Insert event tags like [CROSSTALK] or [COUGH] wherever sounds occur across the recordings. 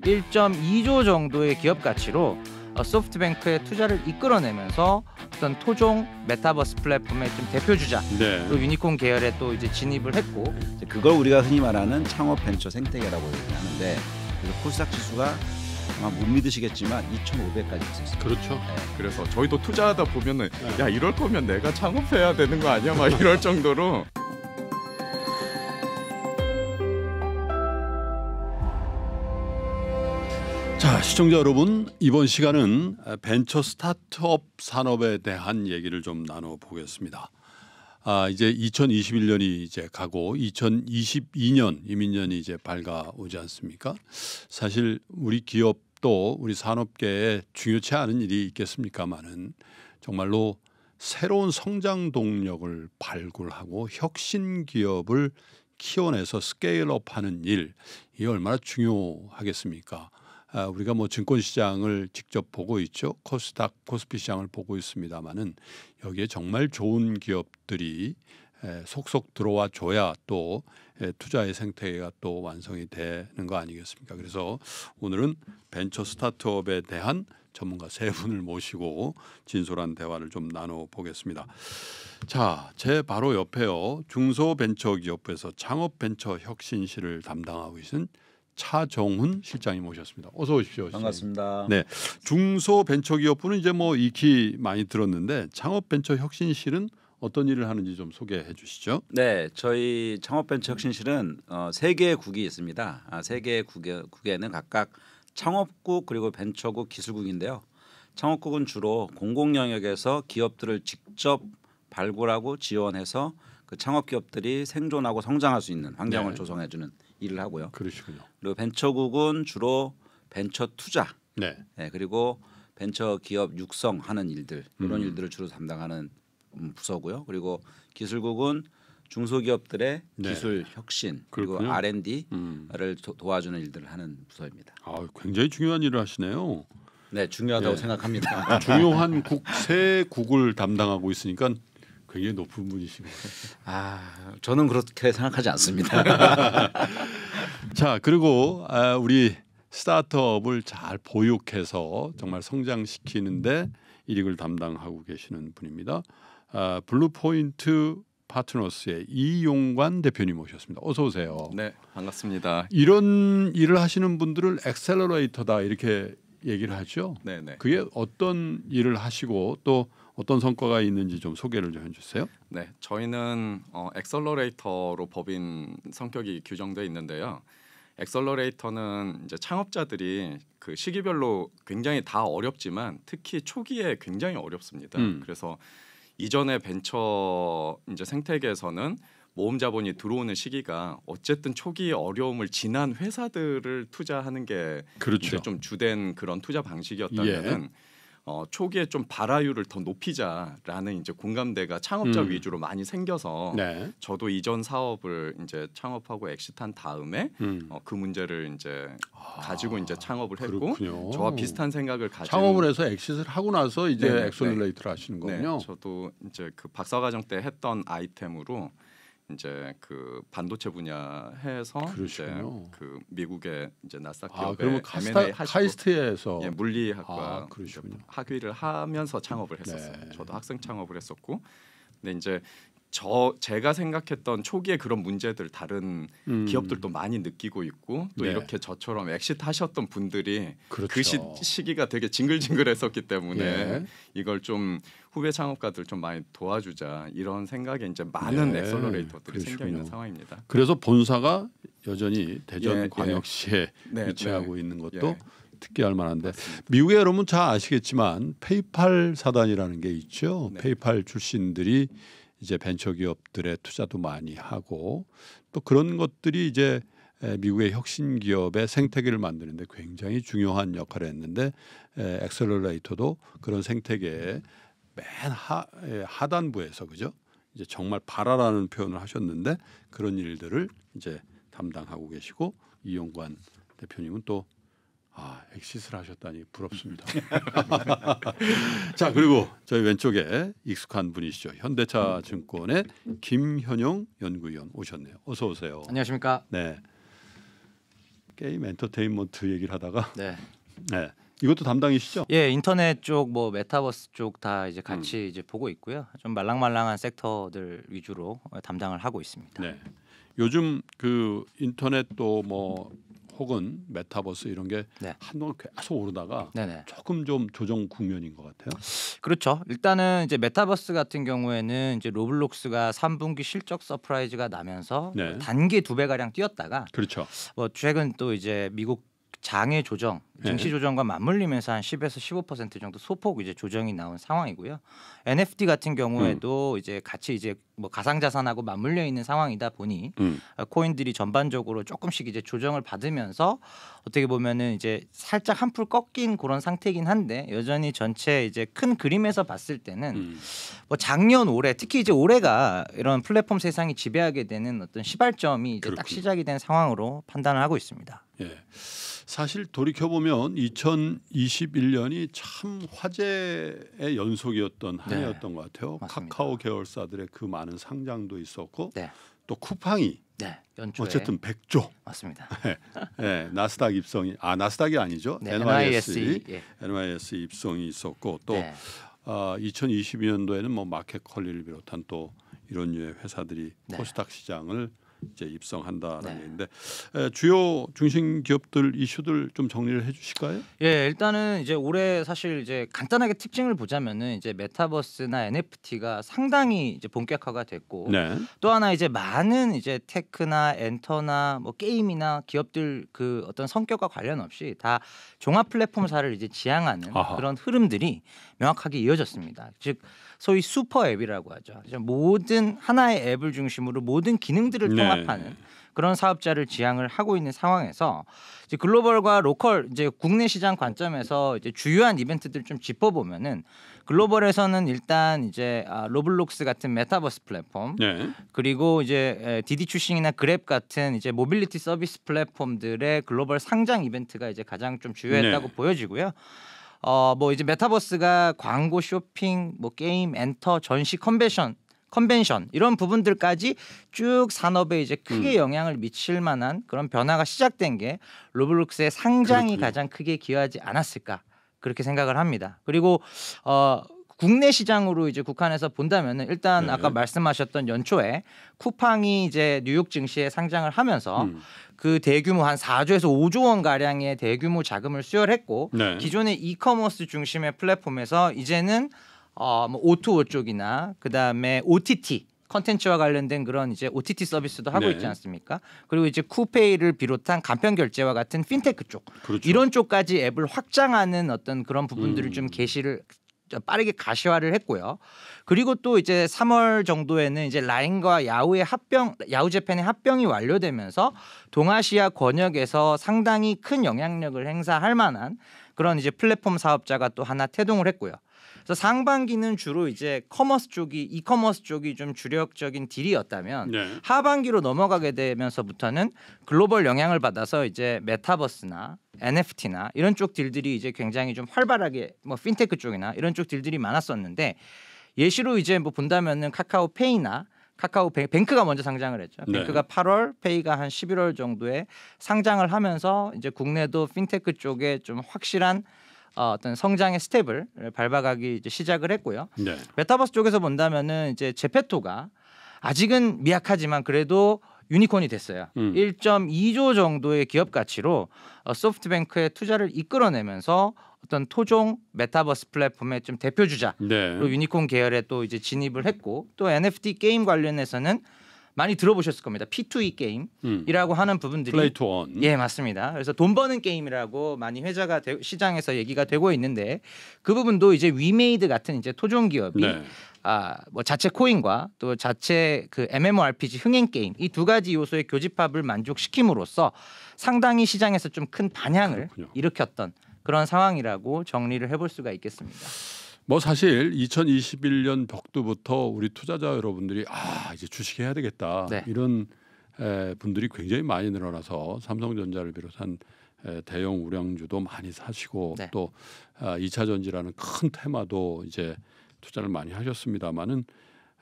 1.2조 정도의 기업 가치로 어, 소프트뱅크의 투자를 이끌어내면서 어떤 토종 메타버스 플랫폼의 좀 대표 주자 네. 또 유니콘 계열에 또 이제 진입을 했고 그걸 우리가 흔히 말하는 창업 벤처 생태계라고 얘기하는데 그래서 코스닥 지수가 아마 못 믿으시겠지만 2,500까지 있었어요 그렇죠. 네. 그래서 저희도 투자하다 보면은 야 이럴 거면 내가 창업해야 되는 거 아니야? 막 이럴 정도로. 자, 시청자 여러분, 이번 시간은 벤처 스타트업 산업에 대한 얘기를 좀 나눠 보겠습니다. 아, 이제 2021년이 이제 가고 2022년 이민년이 이제 밝아오지 않습니까? 사실 우리 기업도 우리 산업계에 중요치 않은 일이 있겠습니까마는 정말로 새로운 성장 동력을 발굴하고 혁신 기업을 키워내서 스케일업하는 일이 얼마나 중요하겠습니까? 아, 우리가 뭐 증권 시장을 직접 보고 있죠. 코스닥, 코스피 시장을 보고 있습니다만은 여기에 정말 좋은 기업들이 속속 들어와 줘야 또 투자의 생태계가 또 완성이 되는 거 아니겠습니까? 그래서 오늘은 벤처 스타트업에 대한 전문가 세 분을 모시고 진솔한 대화를 좀 나눠 보겠습니다. 자, 제 바로 옆에요. 중소벤처기업부에서 창업벤처 혁신실을 담당하고 있신 차정훈 실장이 모셨습니다. 어서 오십시오. 반갑습니다. 네, 중소벤처기업부는 이제 뭐 익히 많이 들었는데 창업벤처혁신실은 어떤 일을 하는지 좀 소개해 주시죠. 네, 저희 창업벤처혁신실은 어, 세 개의 국이 있습니다. 아, 세 개의 국에, 국에는 각각 창업국 그리고 벤처국 기술국인데요. 창업국은 주로 공공 영역에서 기업들을 직접 발굴하고 지원해서 그 창업 기업들이 생존하고 성장할 수 있는 환경을 네. 조성해 주는 일을 하고요. 그러시군요. 그리고 벤처국은 주로 벤처 투자, 네, 네 그리고 벤처 기업 육성하는 일들 이런 음. 일들을 주로 담당하는 음, 부서고요. 그리고 기술국은 중소기업들의 네. 기술 혁신 그렇군요. 그리고 R&D를 음. 도와주는 일들을 하는 부서입니다. 아, 굉장히 중요한 일을 하시네요. 네, 중요하다고 네. 생각합니다. [LAUGHS] 중요한 국세 국을 담당하고 있으니까 굉장히 높은 분이시고. 아, 저는 그렇게 생각하지 않습니다. [LAUGHS] 자 그리고 아, 우리 스타트업을 잘 보육해서 정말 성장시키는데 일익을 담당하고 계시는 분입니다. 아, 블루포인트 파트너스의 이용관 대표님 모셨습니다. 어서 오세요. 네, 반갑습니다. 이런 일을 하시는 분들을 엑셀러레이터다 이렇게 얘기를 하죠. 네, 네. 그게 어떤 일을 하시고 또 어떤 성과가 있는지 좀 소개를 좀 해주세요. 네, 저희는 어, 엑셀러레이터로 법인 성격이 규정돼 있는데요. 엑셀러레이터는 이제 창업자들이 그 시기별로 굉장히 다 어렵지만 특히 초기에 굉장히 어렵습니다. 음. 그래서 이전에 벤처 이제 생태계에서는 모험 자본이 들어오는 시기가 어쨌든 초기 어려움을 지난 회사들을 투자하는 게 그렇죠. 주된 그런 투자 방식이었다면은 예. 어, 초기에 좀 발화율을 더 높이자라는 이제 공감대가 창업자 음. 위주로 많이 생겨서 네. 저도 이전 사업을 이제 창업하고 엑시트한 다음에 음. 어, 그 문제를 이제 가지고 이제 창업을 했고 그렇군요. 저와 비슷한 생각을 가진 창업을 해서 엑시트를 하고 나서 이제 네, 엑소닐레이트를 네. 하시는 네, 거군요. 저도 이제 그 박사과정 때 했던 아이템으로 이제 그 반도체 분야 해서 그 이제 그 미국의 이제 나스닥 아, 기업에 아, 카이스트에서 예, 물리학과 아, 학위를 하면서 창업을 네. 했었어요. 네. 저도 학생 창업을 했었고, 근데 이제 저 제가 생각했던 초기에 그런 문제들 다른 음. 기업들도 많이 느끼고 있고 또 네. 이렇게 저처럼 엑시트 하셨던 분들이 그 그렇죠. 그 시, 시기가 되게 징글징글했었기 때문에 예. 이걸 좀 후배 창업가들 좀 많이 도와주자 이런 생각에 이제 많은 예. 엑셀러레이터들이 그러시군 생겨 있는 상황입니다. 그래서 본사가 여전히 대전 예, 예. 광역시에 네, 네. 위치하고 네. 있는 것도 예. 특기할 만한데 미국에 여러분 잘 아시겠지만 페이팔 사단이라는 게 있죠. 페이팔 출신들이 이제 벤처기업들의 투자도 많이 하고 또 그런 것들이 이제 미국의 혁신 기업의 생태계를 만드는데 굉장히 중요한 역할을 했는데 엑셀러레이터도 그런 생태계의 맨 하, 하단부에서 그죠? 이제 정말 바라라는 표현을 하셨는데 그런 일들을 이제 담당하고 계시고 이용관 대표님은 또 아, 엑시스를 하셨다니 부럽습니다. [LAUGHS] 자, 그리고 저희 왼쪽에 익숙한 분이시죠. 현대차 증권의 김현용 연구위원 오셨네요. 어서 오세요. 안녕하십니까? 네. 게임 엔터테인먼트 얘기를 하다가 [LAUGHS] 네. 네. 이것도 담당이시죠? 예, 인터넷 쪽 뭐 메타버스 쪽 다 이제 같이 음. 이제 보고 있고요. 좀 말랑말랑한 섹터들 위주로 담당을 하고 있습니다. 네. 요즘 그 인터넷 또뭐 혹은 메타버스 이런 게 네. 한동안 계속 오르다가 네네. 조금 좀 조정 국면인 것 같아요. 그렇죠. 일단은 이제 메타버스 같은 경우에는 이제 로블록스가 3분기 실적 서프라이즈가 나면서 네. 단기 두배 가량 뛰었다가 그렇죠. 뭐 최근 또 이제 미국 장애 조정, 예. 증시 조정과 맞물리면서 한 10에서 15% 정도 소폭 이제 조정이 나온 상황이고요. NFT 같은 경우에도 음. 이제 같이 이제 뭐 가상 자산하고 맞물려 있는 상황이다 보니 음. 어, 코인들이 전반적으로 조금씩 이제 조정을 받으면서 어떻게 보면은 이제 살짝 한풀 꺾인 그런 상태긴 한데 여전히 전체 이제 큰 그림에서 봤을 때는 음. 뭐 작년 올해 특히 이제 올해가 이런 플랫폼 세상이 지배하게 되는 어떤 시발점이 이제 그렇군요. 딱 시작이 된 상황으로 판단을 하고 있습니다. 예. 사실 돌이켜 보면 2021년이 참 화제의 연속이었던 네. 한 해였던 것 같아요. 맞습니다. 카카오 계열사들의 그 많은 상장도 있었고 네. 또 쿠팡이 네, 어쨌든 100조 맞습니다. [LAUGHS] 네, 네, 나스닥 입성이 아 나스닥이 아니죠. 네, NYSE NYSE 예. 입성이 있었고 또 네. 어, 아, 2022년도에는 뭐 마켓컬리를 비롯한 또 이런 유의 회사들이 포스닥 네. 시장을 이제 입성한다라는 네. 얘기인데 에, 주요 중심 기업들 이슈들 좀 정리를 해주실까요? 예, 일단은 이제 올해 사실 이제 간단하게 특징을 보자면은 이제 메타버스나 NFT가 상당히 이제 본격화가 됐고 네. 또 하나 이제 많은 이제 테크나 엔터나 뭐 게임이나 기업들 그 어떤 성격과 관련 없이 다 종합 플랫폼사를 이제 지향하는 아하. 그런 흐름들이 명확하게 이어졌습니다. 즉 소위 슈퍼 앱이라고 하죠. 모든 하나의 앱을 중심으로 모든 기능들을 네. 통합하는 그런 사업자를 지향을 하고 있는 상황에서 이제 글로벌과 로컬 이제 국내 시장 관점에서 이제 주요한 이벤트들 좀 짚어보면은 글로벌에서는 일단 이제 아, 로블록스 같은 메타버스 플랫폼 네. 그리고 이제 디디 출신이나 그랩 같은 이제 모빌리티 서비스 플랫폼들의 글로벌 상장 이벤트가 이제 가장 좀 주요했다고 네. 보여지고요. 어뭐 이제 메타버스가 광고, 쇼핑, 뭐 게임, 엔터, 전시, 컨벤션 컨벤션 이런 부분들까지 쭉 산업에 이제 크게 음. 영향을 미칠 만한 그런 변화가 시작된 게 로블록스의 상장이 그렇군요. 가장 크게 기여하지 않았을까 그렇게 생각을 합니다. 그리고 어 국내 시장으로 이제 국한해서 본다면은 일단 네. 아까 말씀하셨던 연초에 쿠팡이 이제 뉴욕 증시에 상장을 하면서 음. 그 대규모 한 4조에서 5조 원 가량의 대규모 자금을 수혈했고 네. 기존의 이커머스 중심의 플랫폼에서 이제는 어뭐 오투오 쪽이나 그다음에 OTT 컨텐츠와 관련된 그런 이제 OTT 서비스도 하고 네. 있지 않습니까? 그리고 이제 쿠페이를 비롯한 간편 결제와 같은 핀테크 쪽 그렇죠. 이런 쪽까지 앱을 확장하는 어떤 그런 부분들을 음. 좀 개시를 빠르게 가시화를 했고요. 그리고 또 이제 3월 정도에는 이제 라인과 야후의 합병, 야후 재팬의 합병이 완료되면서 동아시아 권역에서 상당히 큰 영향력을 행사할 만한 그런 이제 플랫폼 사업자가 또 하나 태동을 했고요. 그래서 상반기는 주로 이제 커머스 쪽이 이커머스 쪽이 좀 주력적인 딜이었다면 네. 하반기로 넘어가게 되면서부터는 글로벌 영향을 받아서 이제 메타버스나 NFT나 이런 쪽 딜들이 이제 굉장히 좀 활발하게 뭐 핀테크 쪽이나 이런 쪽 딜들이 많았었는데 예시로 이제 뭐 본다면은 카카오페이나 카카오 뱅크가 먼저 상장을 했죠. 네. 뱅크가 네. 8월, 페이가 한 11월 정도에 상장을 하면서 이제 국내도 핀테크 쪽에 좀 확실한 어, 어떤 성장의 스텝을 밟아가기 이제 시작을 했고요. 네. 메타버스 쪽에서 본다면은 이제 제페토가 아직은 미약하지만 그래도 유니콘이 됐어요. 음. 1.2조 정도의 기업 가치로 어, 소프트뱅크의 투자를 이끌어내면서 어떤 토종 메타버스 플랫폼의 좀 대표 주자로 네. 유니콘 계열에 또 이제 진입을 했고 또 NFT 게임 관련해서는 많이 들어보셨을 겁니다. P2E 게임이라고 음. 하는 부분들이 플레이 투 원. 예, 맞습니다. 그래서 돈 버는 게임이라고 많이 회자가 되, 시장에서 얘기가 되고 있는데 그 부분도 이제 위메이드 같은 이제 토종 기업이 네. 아뭐 자체 코인과 또 자체 그 MMORPG 흥행 게임 이 두 가지 요소의 교집합을 만족시킴으로써 상당히 시장에서 좀 큰 반향을 그렇군요. 일으켰던 그런 상황이라고 정리를 해볼 수가 있겠습니다. 뭐 사실 2021년 벽두부터 우리 투자자 여러분들이 아 이제 주식해야 되겠다 네. 이런 에, 분들이 굉장히 많이 늘어나서 삼성전자를 비롯한 에, 대형 우량주도 많이 사시고 네. 또 아, 2차 전지라는 큰 테마도 이제 투자를 많이 하셨습니다마는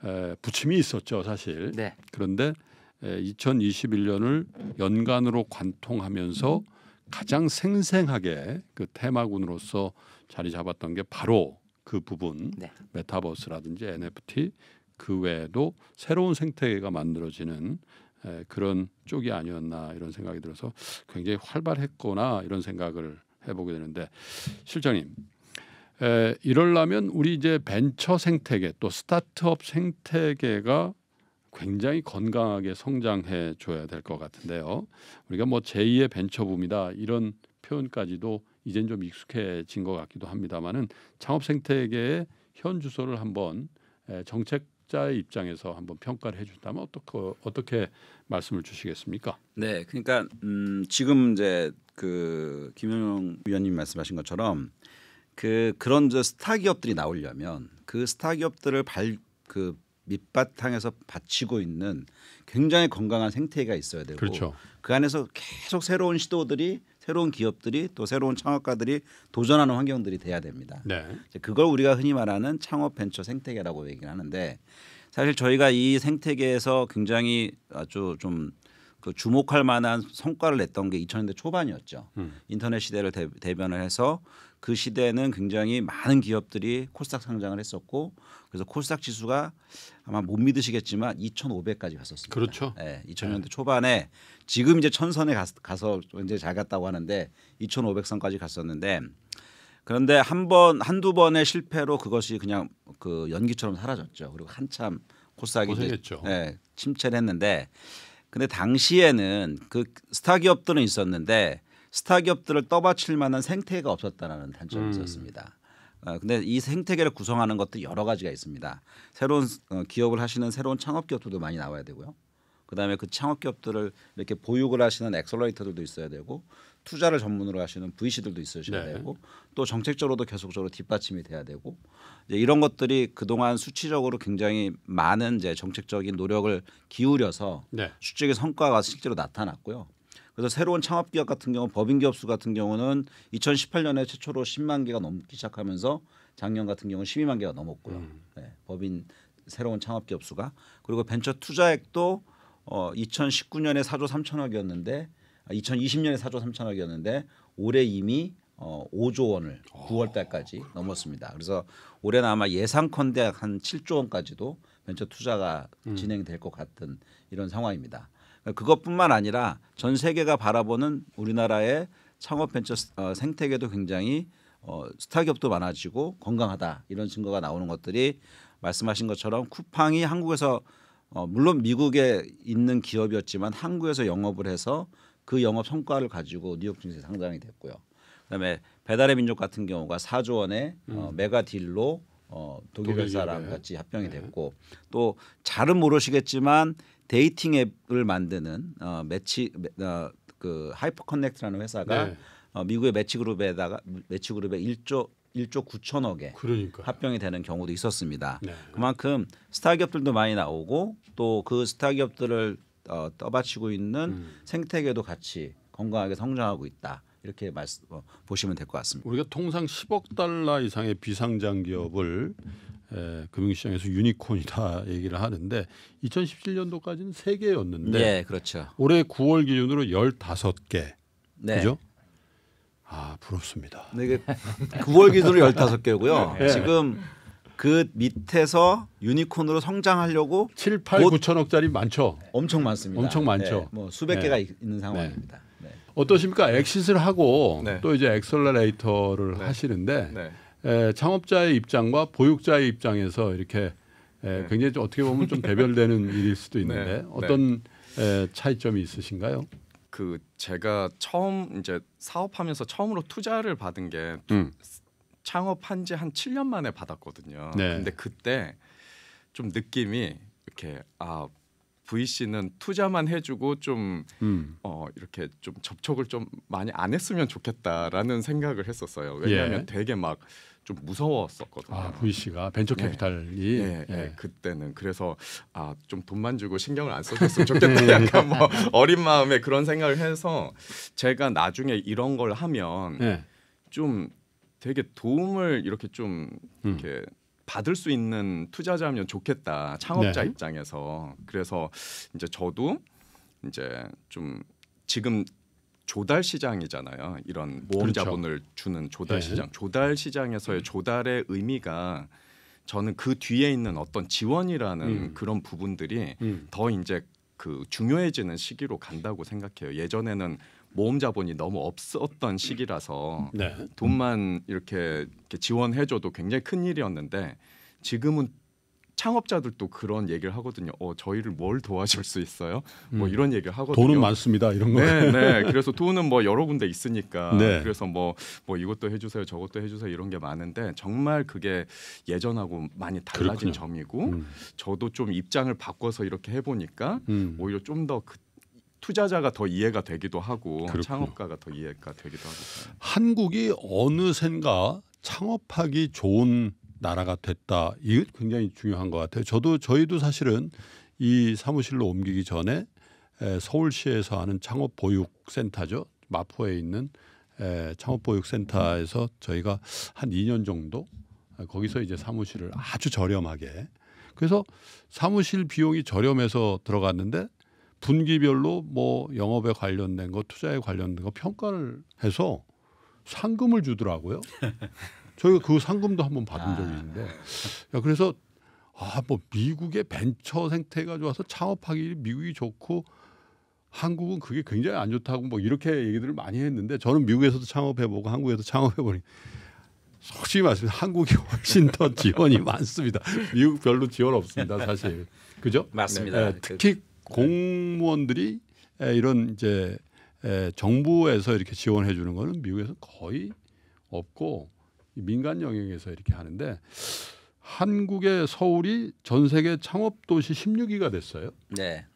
에, 부침이 있었죠 사실. 네. 그런데 에, 2021년을 연간으로 관통하면서 가장 생생하게 그 테마군으로서 자리 잡았던 게 바로 그 부분 네. 메타버스라든지 NFT 그 외에도 새로운 생태계가 만들어지는 에, 그런 쪽이 아니었나 이런 생각이 들어서 굉장히 활발했거나 이런 생각을 해보게 되는데 실장님 에, 이럴라면 우리 이제 벤처 생태계 또 스타트업 생태계가 굉장히 건강하게 성장해 줘야 될 것 같은데요. 우리가 뭐 제2의 벤처붐이다 이런 표현까지도 이젠 좀 익숙해진 것 같기도 합니다만은 창업 생태계의 현 주소를 한번 정책 자의 입장에서 한번 평가를 해준다면 어떻게 어떻게 말씀을 주시겠습니까? 네, 그러니까 음, 지금 이제 그 김영영 위원님 말씀하신 것처럼 그 그런 저 스타 기업들이 나오려면 그 스타 기업들을 발 그 밑바탕에서 받치고 있는 굉장히 건강한 생태계가 있어야 되고 그렇죠. 그 안에서 계속 새로운 시도들이 새로운 기업들이 또 새로운 창업가들이 도전하는 환경들이 돼야 됩니다. 네. 그걸 우리가 흔히 말하는 창업 벤처 생태계라고 얘기를 하는데 사실 저희가 이 생태계에서 굉장히 아주 좀 그 주목할 만한 성과를 냈던 게 2000년대 초반이었죠. 음. 인터넷 시대를 대, 변을 해서 그 시대에는 굉장히 많은 기업들이 코스닥 상장을 했었고 그래서 코스닥 지수가 아마 못 믿으시겠지만 2,500까지 갔었습니다. 그렇죠. 예, 네, 2000년대 네. 초반에 지금 이제 천선에 가서, 가서 이제 잘 갔다고 하는데 2,500선까지 갔었는데 그런데 한 번 한두 번의 실패로 그것이 그냥 그 연기처럼 사라졌죠. 그리고 한참 코스닥이 네, 침체를 했는데 근데 당시에는 그 스타 기업들은 있었는데 스타 기업들을 떠받칠 만한 생태계가 없었다라는 단점이 음. 있었습니다. 어, 근데 이 생태계를 구성하는 것도 여러 가지가 있습니다. 새로운 어, 기업을 하시는 새로운 창업 기업들도 많이 나와야 되고요. 그다음에 그 창업 기업들을 이렇게 보육을 하시는 엑셀러레이터들도 있어야 되고 투자를 전문으로 하시는 VC들도 있으셔야 네. 되고 또 정책적으로도 계속적으로 뒷받침이 돼야 되고 이런 것들이 그동안 수치적으로 굉장히 많은 이제 정책적인 노력을 기울여서 네. 수직의 성과가 실제로 나타났고요. 그래서 새로운 창업 기업 같은 경우 법인 기업 수 같은 경우는 2018년에 최초로 10만 개가 넘기 시작하면서 작년 같은 경우는 12만 개가 넘었고요. 음. 네, 법인 새로운 창업 기업 수가 그리고 벤처 투자액도 어 2019년에 4조 3천억이었는데 2020년에 아, 4조 3천억이었는데 올해 이미 어 5조 원을 9월 어, 달까지 오, 넘었습니다. 그래서 올해는 아마 예상컨대 한 7조 원까지도 벤처 투자가 음. 진행될 것 같은 이런 상황입니다. 그러니까 그것뿐만 아니라 전 세계가 바라보는 우리나라의 창업 벤처 어, 생태계도 굉장히 어, 스타기업도 많아지고 건강하다 이런 증거가 나오는 것들이 말씀하신 것처럼 쿠팡이 한국에서 어, 물론 미국에 있는 기업이었지만 한국에서 영업을 해서 그 영업 성과를 가지고 뉴욕 증시에 상장이 됐고요. 그다음에 배달의 민족 같은 경우가 4조 원의 어, 음. 어, 메가 딜로 어, 독일 회사랑 같이 합병이 네. 됐고 또 잘은 모르시겠지만 데이팅 앱을 만드는 어, 매치 어, 그 하이퍼 커넥트라는 회사가 네. 어, 미국의 매치 그룹에다가 매치 그룹에 1조 1조 9천억에 그러니까요. 합병이 되는 경우도 있었습니다. 네. 그만큼 스타 기업들도 많이 나오고 또 그 스타 기업들을 어, 떠받치고 있는 음. 생태계도 같이 건강하게 성장하고 있다. 이렇게 말씀 어, 보시면 될 것 같습니다. 우리가 통상 10억 달러 이상의 비상장 기업을 에, 금융시장에서 유니콘이다 얘기를 하는데 2017년도까지는 3개였는데 네, 그렇죠. 올해 9월 기준으로 15개. 네. 그죠? 아 부럽습니다. 근 이게 9월 기준으로 15개고요. 네. 지금 그 밑에서 유니콘으로 성장하려고 7, 8, 9천억짜리 많죠. 엄청 많습니다. 엄청 많죠. 네, 뭐 수백 네. 개가 네. 있는 상황입니다. 네. 어떠십니까? 엑시스를 하고 네. 또 이제 엑셀러레이터를 하시는데 에, 창업자의 입장과 보육자의 입장에서 이렇게 에, 굉장히 어떻게 보면 좀 대별되는 [LAUGHS] 일일 수도 있는데 어떤 에, 차이점이 있으신가요? 그 제가 처음 이제 사업하면서 처음으로 투자를 받은 게 음. 창업한 지 한 7년 만에 받았거든요. 네. 근데 그때 좀 느낌이 이렇게 아 VC는 투자만 해주고 좀 음. 어, 이렇게 좀 접촉을 좀 많이 안 했으면 좋겠다라는 생각을 했었어요. 왜냐하면 예. 되게 막좀 무서웠었거든요. 아, VC가 벤처 네. 캐피탈이 네, 네, 네. 그때는 그래서 아, 좀 돈만 주고 신경을 안 써줬으면 좋겠다. [LAUGHS] 네. 약간 뭐 어린 마음에 그런 생각을 해서 제가 나중에 이런 걸 하면 네. 좀 되게 도움을 이렇게 좀 음. 이렇게 받을 수 있는 투자자면 좋겠다. 창업자 입장에서. 그래서 이제 저도 이제 좀 지금 조달 시장이잖아요. 이런 모험 자본을 그렇죠. 주는 조달 시장. 네. 예. 조달 시장에서의 조달의 의미가 저는 그 뒤에 있는 어떤 지원이라는 음. 그런 부분들이 음. 더 이제 그 중요해지는 시기로 간다고 생각해요. 예전에는 모험 자본이 너무 없었던 시기라서 네. 돈만 이렇게 지원해줘도 굉장히 큰 일이었는데 지금은 창업자들도 그런 얘기를 하거든요. 어, 저희를 뭘 도와줄 수 있어요? 뭐 음. 이런 얘기를 하거든요. 돈은 많습니다. 이런 거. 네, 네. [LAUGHS] 그래서 돈은 뭐 여러 군데 있으니까. 네. 그래서 뭐뭐 뭐 이것도 해주세요, 저것도 해주세요 이런 게 많은데 정말 그게 예전하고 많이 달라진 그렇군요. 점이고 음. 저도 좀 입장을 바꿔서 이렇게 해보니까 음. 오히려 좀더 그, 투자자가 더 이해가 되기도 하고 그렇군요. 창업가가 더 이해가 되기도 하고 한국이 어느샌가 창업하기 좋은 나라가 됐다. 이게 굉장히 중요한 것 같아요. 저도 저희도 사실은 이 사무실로 옮기기 전에 서울시에서 하는 창업보육센터죠. 마포에 있는 창업보육센터에서 저희가 한 2년 정도 거기서 이제 사무실을 아주 저렴하게 그래서 사무실 비용이 저렴해서 들어갔는데 분기별로 뭐 영업에 관련된 거 투자에 관련된 거 평가를 해서 상금을 주더라고요. [LAUGHS] 저희가 그 상금도 한번 받은 아. 적이 있는데 야, 그래서 아 뭐 미국의 벤처 생태가 좋아서 창업하기 미국이 좋고 한국은 그게 굉장히 안 좋다고 뭐 이렇게 얘기들을 많이 했는데 저는 미국에서도 창업해보고 한국에서 창업해보니 솔직히 말씀드 한국이 훨씬 더 [LAUGHS] 지원이 많습니다. 미국 별로 지원 없습니다, 사실. 그죠? 맞습니다. 네, 예, 특히 그- 공무원들이 예, 이런 이제 예, 정부에서 이렇게 지원해 주는 거는 미국에서 거의 없고 민간 영역에서 이렇게 하는데 한국의 서울이 전 세계 창업 도시 16위가 됐어요. 네.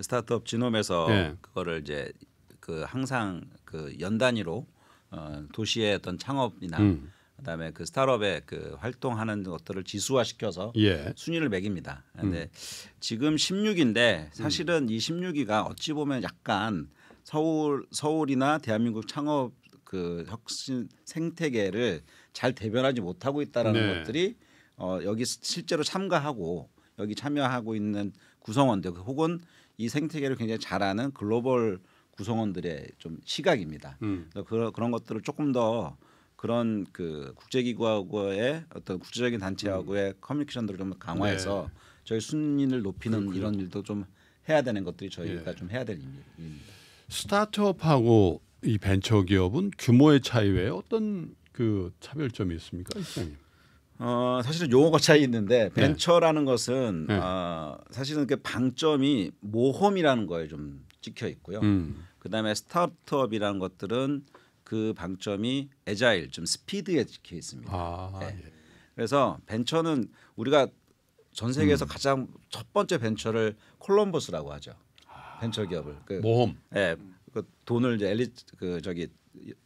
스타트업 진홈에서 네. 예. 그거를 이제 그 항상 그연 단위로 어 도시의 어떤 창업이나 음. 그다음에 그 스타트업의 그 활동하는 것들을 지수화시켜서 예. 순위를 매깁니다. 근데 음. 지금 16위인데 사실은 음. 이 16위가 어찌 보면 약간 서울 서울이나 대한민국 창업 그 혁신 생태계를 잘 대변하지 못하고 있다라는 네. 것들이 어, 여기 실제로 참가하고 여기 참여하고 있는 구성원들 그 혹은 이 생태계를 굉장히 잘 아는 글로벌 구성원들의 좀 시각입니다. 음. 그런 그런 것들을 조금 더 그런 그 국제기구하고의 어떤 국제적인 단체하고의 음. 커뮤니케이션들을 좀 강화해서 네. 저희 순위를 높이는 그렇군요. 이런 일도 좀 해야 되는 것들이 저희가 네. 좀 해야 될 일입니다. 스타트업하고 이 벤처 기업은 규모의 차이 외에 어떤 그 차별점이 있습니까, 이사님? 어 사실은 용어가 차이 있는데 네. 벤처라는 네. 것은 네. 어, 사실은 그 방점이 모험이라는 거에 좀 찍혀 있고요. 음. 그다음에 스타트업이라는 것들은 그 방점이 에자일 좀 스피드에 찍혀 있습니다. 아, 네. 예. 그래서 벤처는 우리가 전 세계에서 음. 가장 첫 번째 벤처를 콜럼버스라고 하죠. 아, 벤처 기업을 그, 모험. 예. 그 돈을 이제 엘리 그 저기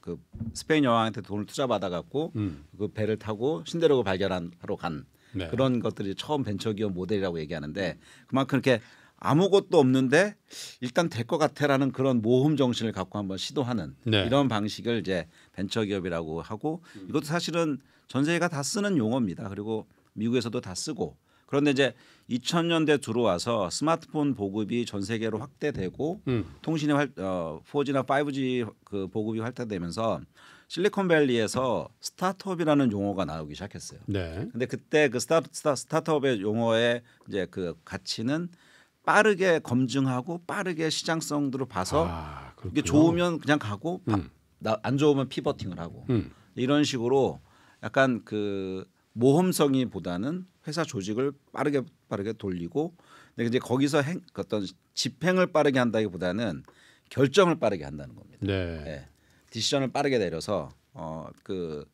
그 스페인 여왕한테 돈을 투자 받아갖고 음. 그 배를 타고 신대륙을 발견하러 간 네. 그런 것들이 처음 벤처기업 모델이라고 얘기하는데 그만큼 이렇게 아무것도 없는데 일단 될 것 같아라는 그런 모험 정신을 갖고 한번 시도하는 네. 이런 방식을 이제 벤처기업이라고 하고 음. 이것도 사실은 전 세계가 다 쓰는 용어입니다. 그리고 미국에서도 다 쓰고 그런데 이제 2000년대 들어와서 스마트폰 보급이 전 세계로 확대되고 음. 통신의 활, 어, 4G나 5G 그 보급이 활대되면서 실리콘밸리에서 스타트업이라는 용어가 나오기 시작했어요. 네. 근데 그때 그 스타, 스타, 스타트업의 용어의 이제 그 가치는 빠르게 검증하고 빠르게 시장성들을 봐서 아, 이게 좋으면 그냥 가고 음. 바, 안 좋으면 피버팅을 하고 음. 이런 식으로 약간 그 모험성이보다는 회사 조직을 빠르게 빠르게 돌리고 근데 이제 거기서 행, 그 어떤 집행을 빠르게 한다기보다는 결정을 빠르게 한다는 겁니다. 네. 네. 디시전을 빠르게 내려서 어그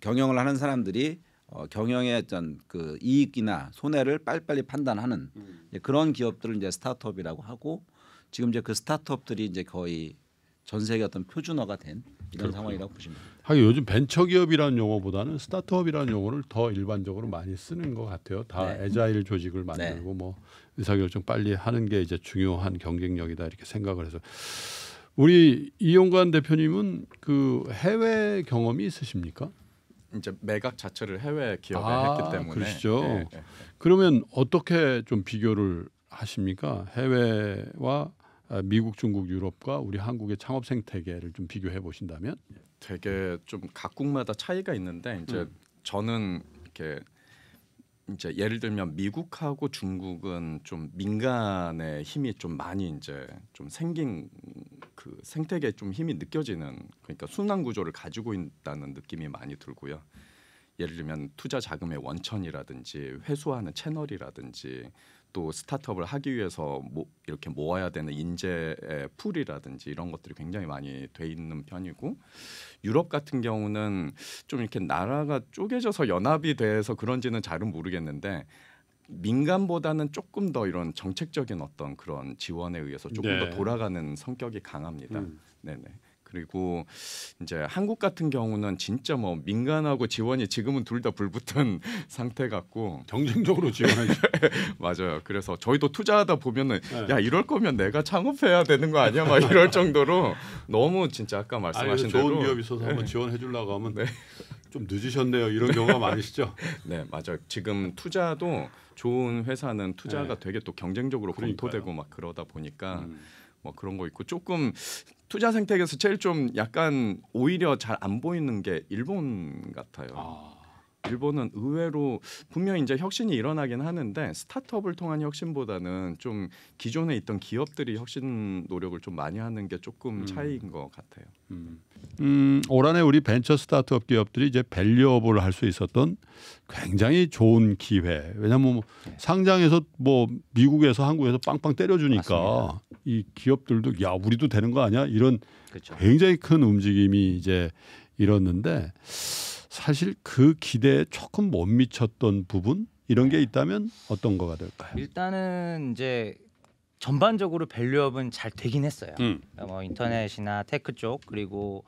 경영을 하는 사람들이 어, 경영의 어떤 그 이익이나 손해를 빨리빨리 판단하는 음. 그런 기업들을 이제 스타트업이라고 하고 지금 이제 그 스타트업들이 이제 거의 전 세계 어떤 표준화가된 이런 그렇군요. 상황이라고 보시면 됩니다. 하긴 요즘 벤처기업이라는 용어보다는 스타트업이라는 용어를 더 일반적으로 많이 쓰는 것 같아요. 다 네. 에자일 조직을 만들고 네. 뭐 의사결정 빨리 하는 게 이제 중요한 경쟁력이다 이렇게 생각을 해서 우리 이용관 대표님은 그 해외 경험이 있으십니까? 이제 매각 자체를 해외 기업에 아, 했기 때문에 그러시죠. 네, 그러면 어떻게 좀 비교를 하십니까? 해외와 어, 미국, 중국, 유럽과 우리 한국의 창업 생태계를 좀 비교해 보신다면 예, 되게 좀 각국마다 차이가 있는데 이제 음. 저는 이렇게 이제 예를 들면 미국하고 중국은 좀 민간의 힘이 좀 많이 이제 좀 생긴 그 생태계 좀 힘이 느껴지는 그러니까 순환 구조를 가지고 있다는 느낌이 많이 들고요. 예를 들면 투자 자금의 원천이라든지 회수하는 채널이라든지 또 스타트업을 하기 위해서 뭐 이렇게 모아야 되는 인재의 풀이라든지 이런 것들이 굉장히 많이 돼 있는 편이고 유럽 같은 경우는 좀 이렇게 나라가 쪼개져서 연합이 돼서 그런지는 잘은 모르겠는데 민간보다는 조금 더 이런 정책적인 어떤 그런 지원에 의해서 조금 네. 더 돌아가는 성격이 강합니다. 음. 네네. 그리고 이제 한국 같은 경우는 진짜 뭐 민간하고 지원이 지금은 둘 다 불붙은 [LAUGHS] 상태 같고 경쟁적으로 지원하죠. [LAUGHS] 맞아요. 그래서 저희도 투자하다 보면은 네. 야 이럴 거면 내가 창업해야 되는 거 아니야? 막 이럴 정도로 너무 진짜 아까 아, 말씀하신 아니, 대로 좋은 기업 있어서 네. 한번 지원해 주려고 하면 네. 좀 늦으셨네요. 이런 경우가 많으시죠? [LAUGHS] 네, 맞아요. 지금 투자도 좋은 회사는 투자가 네. 되게 또 경쟁적으로 검토되고 막 그러다 보니까 음. 뭐 그런 거 있고 조금 투자 생태계에서 제일 좀 약간 오히려 잘 안 보이는 게 일본 같아요. 아. 일본은 의외로 분명 이제 혁신이 일어나긴 하는데 스타트업을 통한 혁신보다는 좀 기존에 있던 기업들이 혁신 노력을 좀 많이 하는 게 조금 음. 차이인 것 같아요. 음. 음, 올한해 우리 벤처 스타트업 기업들이 이제 밸류업을 할 수 있었던 굉장히 좋은 기회. 왜냐하면 뭐 네. 상장에서 뭐 미국에서 한국에서 빵빵 때려주니까 맞습니다. 이 기업들도 야 우리도 되는 거 아니야 이런 그렇죠. 굉장히 큰 움직임이 이제 일었는데 사실 그 기대에 조금 못 미쳤던 부분 이런 게 네. 있다면 어떤 거가 될까요? 일단은 이제 전반적으로 밸류업은 잘 되긴 했어요. 음. 뭐 인터넷이나 테크 쪽 그리고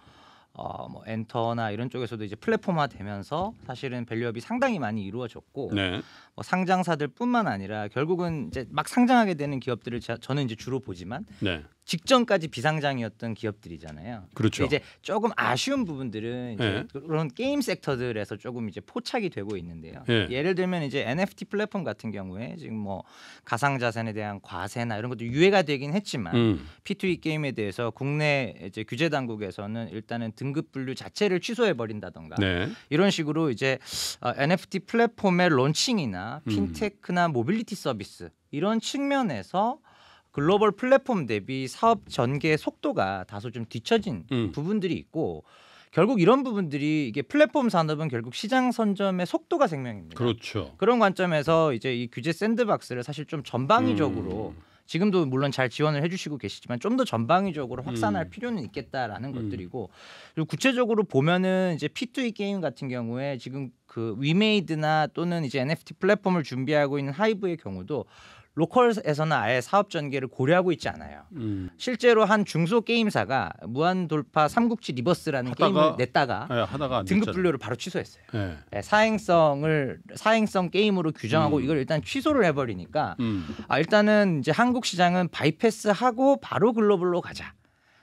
어, 뭐 엔터나 이런 쪽에서도 이제 플랫폼화 되면서 사실은 밸류업이 상당히 많이 이루어졌고 네. 뭐 상장사들뿐만 아니라 결국은 이제 막 상장하게 되는 기업들을 저는 이제 주로 보지만 네. 직전까지 비상장이었던 기업들이잖아요. 그렇죠. 이제 조금 아쉬운 부분들은 이제 예. 그런 게임 섹터들에서 조금 이제 포착이 되고 있는데요. 예. 예를 들면 이제 NFT 플랫폼 같은 경우에 지금 뭐 가상 자산에 대한 과세나 이런 것도 유예가 되긴 했지만 음. P2E 게임에 대해서 국내 이제 규제 당국에서는 일단은 등급 분류 자체를 취소해 버린다던가 네. 이런 식으로 이제 어, NFT 플랫폼의 론칭이나 음. 핀테크나 음. 모빌리티 서비스 이런 측면에서 글로벌 플랫폼 대비 사업 전개 속도가 다소 좀 뒤처진 음. 부분들이 있고 결국 이런 부분들이 이게 플랫폼 산업은 결국 시장 선점의 속도가 생명입니다. 그렇죠. 그런 관점에서 이제 이 규제 샌드박스를 사실 좀 전방위적으로 음. 지금도 물론 잘 지원을 해주시고 계시지만 좀 더 전방위적으로 확산할 음. 필요는 있겠다라는 음. 것들이고 그리고 구체적으로 보면은 이제 P2E 게임 같은 경우에 지금 그 위메이드나 또는 이제 NFT 플랫폼을 준비하고 있는 하이브의 경우도 로컬에서는 아예 사업 전개를 고려하고 있지 않아요. 음. 실제로 한 중소 게임사가 무한 돌파 삼국지 리버스라는 하다가, 게임을 냈다가 네, 등급 분류를 바로 취소했어요. 네. 네, 사행성을 사행성 게임으로 규정하고 음. 이걸 일단 취소를 해버리니까 음. 아, 일단은 이제 한국 시장은 바이패스하고 바로 글로벌로 가자.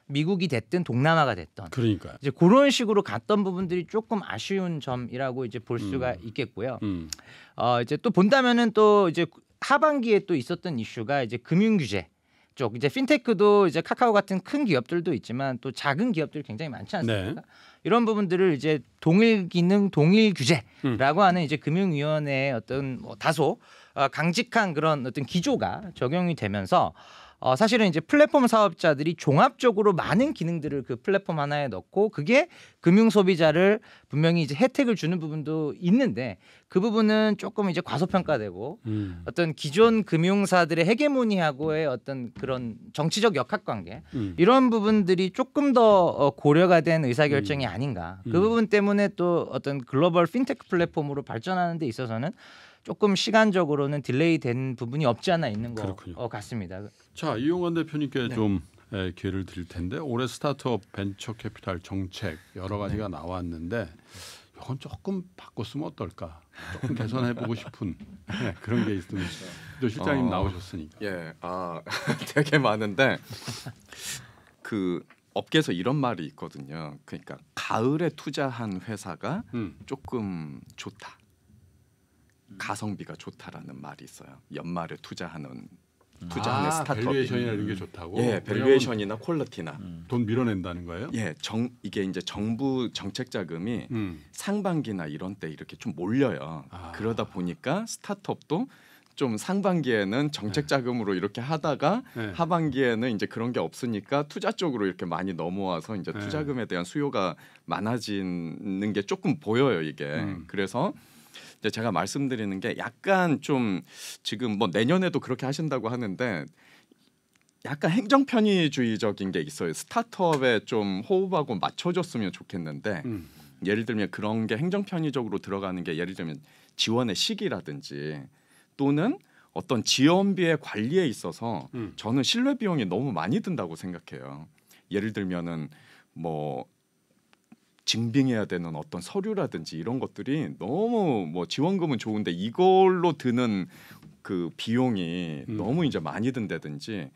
미국이 됐든 동남아가 됐든 그러니까 이제 그런 식으로 갔던 부분들이 조금 아쉬운 점이라고 이제 볼 수가 음. 있겠고요. 음. 어 이제 또 본다면은 또 이제 하반기에 또 있었던 이슈가 이제 금융 규제 쪽 이제 핀테크도 이제 카카오 같은 큰 기업들도 있지만 또 작은 기업들 굉장히 많지 네. 않습니까? 네. 이런 부분들을 이제 동일 기능 동일 규제라고 음. 하는 이제 금융위원회의 어떤 뭐 다소 어, 강직한 그런 어떤 기조가 적용이 되면서 어, 사실은 이제 플랫폼 사업자들이 종합적으로 많은 기능들을 그 플랫폼 하나에 넣고 그게 금융 소비자를 분명히 이제 혜택을 주는 부분도 있는데 그 부분은 조금 이제 과소평가되고 음. 어떤 기존 금융사들의 헤게모니하고의 어떤 그런 정치적 역학 관계 음. 이런 부분들이 조금 더 어, 고려가 된 의사결정이 음. 아닌가 그 음. 부분 때문에 또 어떤 글로벌 핀테크 플랫폼으로 발전하는 데 있어서는 조금 시간적으로는 딜레이 된 부분이 없지 않아 있는 것 그렇군요. 어, 같습니다. 자 이용환 대표님께 네. 좀 기회를 드릴 텐데 올해 스타트업 벤처 캐피탈 정책 여러 가지가 네. 나왔는데 이건 조금 바꿨으면 어떨까 조금 개선해 보고 싶은 네, 그런 게 있습니다. 또 실장님 어, 나오셨으니까. 예, 아 [LAUGHS] 되게 많은데 그 업계에서 이런 말이 있거든요. 그러니까 가을에 투자한 회사가 음. 조금 좋다. 음. 가성비가 좋다라는 말이 있어요. 연말에 투자하는 음. 투자하는 아, 스타트업 밸류에이션이나 이런 게 좋다고. 예, 밸류에이션이나 퀄리티나 음. 돈 밀어낸다는 거예요? 예, 정 이게 이제 정부 정책 자금이 음. 상반기나 이런 때 이렇게 좀 몰려요. 아. 그러다 보니까 스타트업도 좀 상반기에는 정책 네. 자금으로 네. 이렇게 하다가 네. 하반기에는 이제 그런 게 없으니까 투자 쪽으로 이렇게 많이 넘어와서 이제 네. 투자금에 대한 수요가 많아지는 게 조금 보여요 이게 음. 그래서 이제 제가 말씀드리는 게 약간 좀 지금 뭐 내년에도 그렇게 하신다고 하는데 약간 행정 편의주의적인 게 있어요. 스타트업에 좀 호흡하고 맞춰줬으면 좋겠는데 음. 예를 들면 그런 게 행정 편의적으로 들어가는 게 예를 들면 지원의 시기라든지 또는 어떤 지원비의 관리에 있어서 음. 저는 신뢰 비용이 너무 많이 든다고 생각해요. 예를 들면은 뭐 증빙해야 되는 어떤 서류라든지 이런 것들이 너무 뭐 지원금은 좋은데 이걸로 드는 그 비용이 음. 너무 이제 많이 든다든지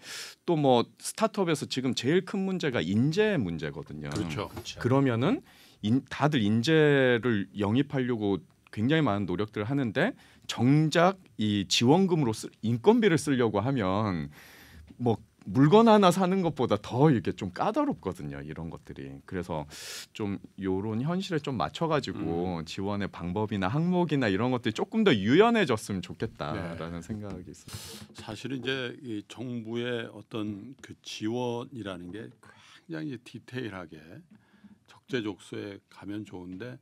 또 뭐 스타트업에서 지금 제일 큰 문제가 인재 문제거든요. 그렇죠. 그렇죠. 그러면은 인, 다들 인재를 영입하려고 굉장히 많은 노력들을 하는데 정작 이 지원금으로 쓰, 인건비를 쓰려고 하면 뭐 물건 하나 사는 것보다 더 이게 렇좀 까다롭거든요. 이런 것들이. 그래서 좀 요런 현실에 좀 맞춰 가지고 음. 지원의 방법이나 항목이나 이런 것들이 조금 더 유연해졌으면 좋겠다라는 네. 생각이 있습니다. 사실은 이제 이 정부의 어떤 그 지원이라는 게 굉장히 디테일하게 적재적소에 가면 좋은데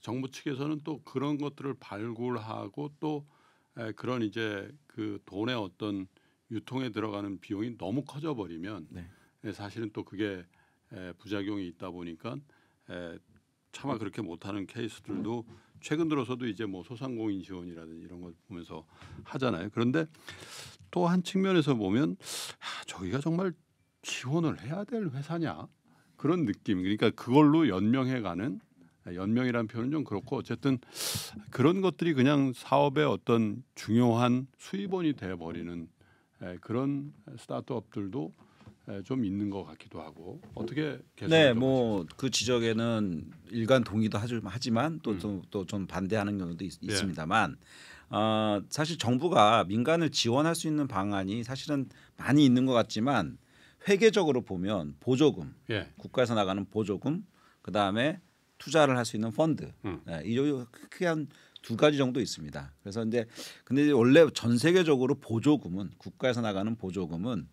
정부 측에서는 또 그런 것들을 발굴하고 또 그런 이제 그 돈의 어떤 유통에 들어가는 비용이 너무 커져 버리면 네. 예, 사실은 또 그게 에, 예, 부작용이 있다 보니까 에, 예, 차마 그렇게 못하는 케이스들도 최근 들어서도 이제 뭐 소상공인 지원이라든지 이런 걸 보면서 하잖아요. 그런데 또 한 측면에서 보면 아, 저희가 정말 지원을 해야 될 회사냐 그런 느낌. 그러니까 그걸로 연명해가는 연명이라는 표현은 좀 그렇고 어쨌든 그런 것들이 그냥 사업의 어떤 중요한 수입원이 돼 버리는 그런 스타트업들도 좀 있는 것 같기도 하고 어떻게 네, 뭐 그 지적에는 일간 동의도 하지만 또또좀 음. 반대하는 경우도 있, 예. 습니다만 어, 사실 정부가 민간을 지원할 수 있는 방안이 사실은 많이 있는 것 같지만 회계적으로 보면 보조금 예. 국가에서 나가는 보조금 그 다음에 투자를 할 수 있는 펀드 음. 예, 이 크게 한두 가지 정도 있습니다. 그래서 이제 근데 이제 원래 전 세계적으로 보조금은 국가에서 나가는 보조금은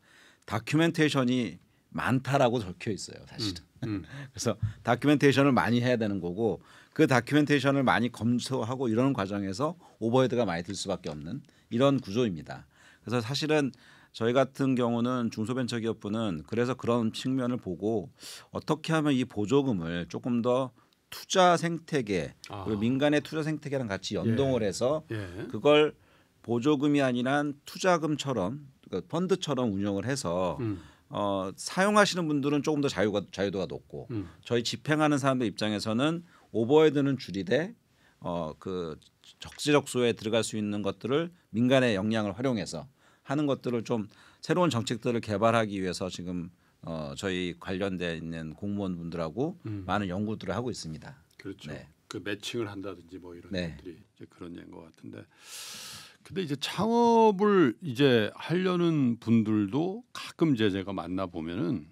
다큐멘테이션이 많다라고 적혀 있어요, 사실은. 음, 음. [LAUGHS] 그래서 다큐멘테이션을 많이 해야 되는 거고 그 다큐멘테이션을 많이 검토하고 이런 과정에서 오버헤드가 많이 들 수밖에 없는 이런 구조입니다. 그래서 사실은 저희 같은 경우는 중소벤처기업부는 그래서 그런 측면을 보고 어떻게 하면 이 보조금을 조금 더 투자 생태계 그리고 아. 민간의 투자 생태계랑 같이 예. 연동을 예. 해서 그걸 보조금이 아니라 투자금처럼 그러니까 펀드처럼 운영을 해서 음. 어, 사용하시는 분들은 조금 더 자유가 자유도가 높고 음. 저희 집행하는 사람들 입장에서는 오버헤드는 줄이되 어, 그 적시적소에 들어갈 수 있는 것들을 민간의 역량을 활용해서 하는 것들을 좀 새로운 정책들을 개발하기 위해서 지금 어, 저희 관련돼 있는 공무원분들하고 음. 많은 연구들을 하고 있습니다. 그렇죠. 네. 그 매칭을 한다든지 뭐 이런 네. 것들이 이제 그런 예인 것 같은데 근데 이제 창업을 이제 하려는 분들도 가끔 이제 제가 만나 보면은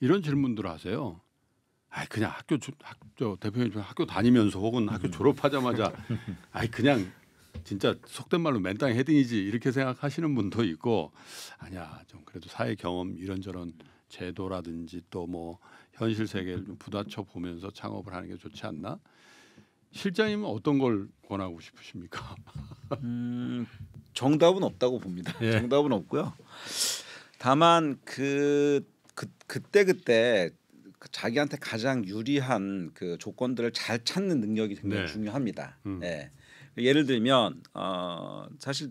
이런 질문들을 하세요. 아이 그냥 학교 주, 학, 저 대표님 학교 다니면서 혹은 학교 음. 졸업하자마자 [LAUGHS] 아이 그냥 진짜 속된 말로 맨땅 에 헤딩이지 이렇게 생각하시는 분도 있고 아니야 좀 그래도 사회 경험 이런저런 음. 제도라든지 또 뭐 현실 세계를 좀 부딪혀 보면서 창업을 하는 게 좋지 않나? 실장님은 어떤 걸 권하고 싶으십니까? [LAUGHS] 음, 정답은 없다고 봅니다. 예. 정답은 없고요. 다만 그, 그 그때 그때 자기한테 가장 유리한 그 조건들을 잘 찾는 능력이 굉장히 네. 중요합니다. 음. 예. 예를 들면 어, 사실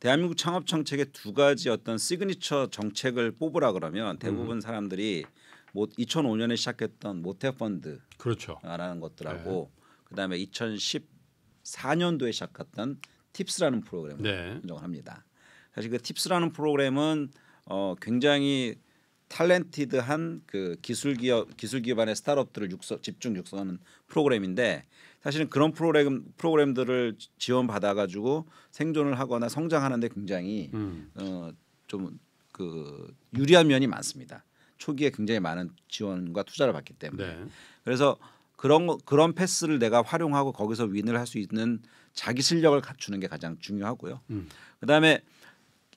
대한민국 창업 정책의 두 가지 어떤 시그니처 정책을 뽑으라 그러면 음. 대부분 사람들이 뭐 2005년에 시작했던 모태 펀드라는 그렇죠. 것들하고 네. 그다음에 2014년도에 시작했던 팁스라는 프로그램을 네. 선정을 합니다. 사실 그 팁스라는 프로그램은 어 굉장히 탤런티드한 그 기술 기업 기술 기반의 스타트업들을 육성 집중 육성하는 프로그램인데 사실은 그런 프로그램 프로그램들을 지원 받아가지고 생존을 하거나 성장하는데 굉장히 음. 어, 좀그 유리한 면이 많습니다. 초기에 굉장히 많은 지원과 투자를 받기 때문에 네. 그래서 그런 그런 패스를 내가 활용하고 거기서 윈을 할 수 있는 자기 실력을 갖추는 게 가장 중요하고요. 음. 그다음에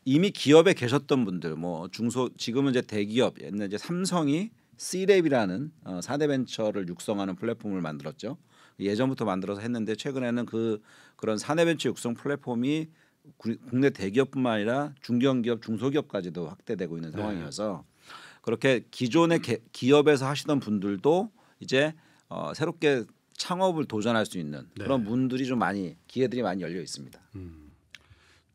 이미 기업에 계셨던 분들 뭐 중소 지금은 이제 대기업 옛날 에 이제 삼성이 C랩이라는 어, 4대 벤처를 육성하는 플랫폼을 만들었죠. 예전부터 만들어서 했는데 최근에는 그 그런 사내 벤처 육성 플랫폼이 국내 대기업뿐만 아니라 중견기업, 중소기업까지도 확대되고 있는 네. 상황이어서 그렇게 기존의 개, 기업에서 하시던 분들도 이제 어, 새롭게 창업을 도전할 수 있는 네. 그런 문들이 좀 많이 기회들이 많이 열려 있습니다. 음.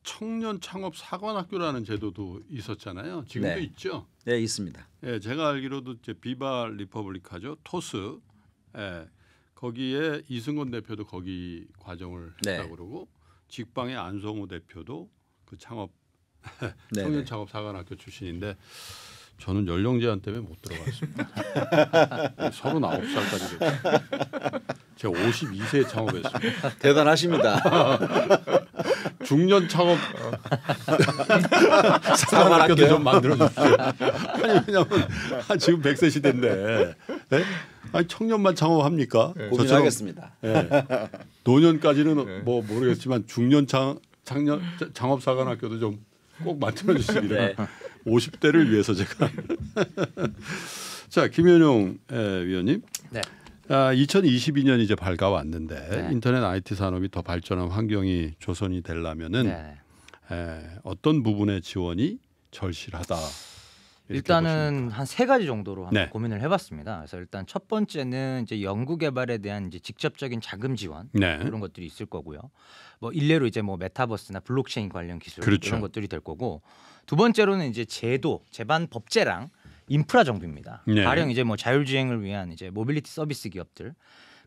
청년 창업 사관학교라는 제도도 있었잖아요. 지금도 네. 있죠? 네, 있습니다. 예, 제가 알기로도 이제 비바 리퍼블리카죠. 토스 예, 거기에 이승건 대표도 거기 과정을 했다 네. 그러고 직방의 안성호 대표도 그 창업 [LAUGHS] 네, 청년 네. 창업 사관학교 출신인데 저는 연령 제한 때문에 못 들어갔습니다. [LAUGHS] 서른아홉 살까지 됐죠. 제가 52세에 창업했습니다. 대단하십니다. [LAUGHS] 중년 창업 산업학교도 어. [LAUGHS] 좀 만들어 주십시 [LAUGHS] 아니 왜냐면 아, 지금 100세 시대인데 네? 아니 청년만 창업합니까? 네. 고민하겠습니다. 네. 노년까지는 네. 뭐 모르겠지만 중년 창 창년 창업 사관학교도 좀 꼭 만들어 주시기를 네. 50대를 위해서 제가 [LAUGHS] 자 김현용 위원님. 네. 아, 2022년 이제 밝아왔는데 네. 인터넷 IT 산업이 더 발전한 환경이 조선이 되려면은 네. 에, 어떤 부분의 지원이 절실하다. 일단은 한 세 가지 정도로 한번 네. 고민을 해봤습니다. 그래서 일단 첫 번째는 이제 연구개발에 대한 이제 직접적인 자금 지원 네. 그런 것들이 있을 거고요. 뭐 일례로 이제 뭐 메타버스나 블록체인 관련 기술 그렇죠. 그런 것들이 될 거고 두 번째로는 이제 제도, 제반 법제랑 인프라 정도입니다. 네. 가령 이제 뭐 자율주행을 위한 이제 모빌리티 서비스 기업들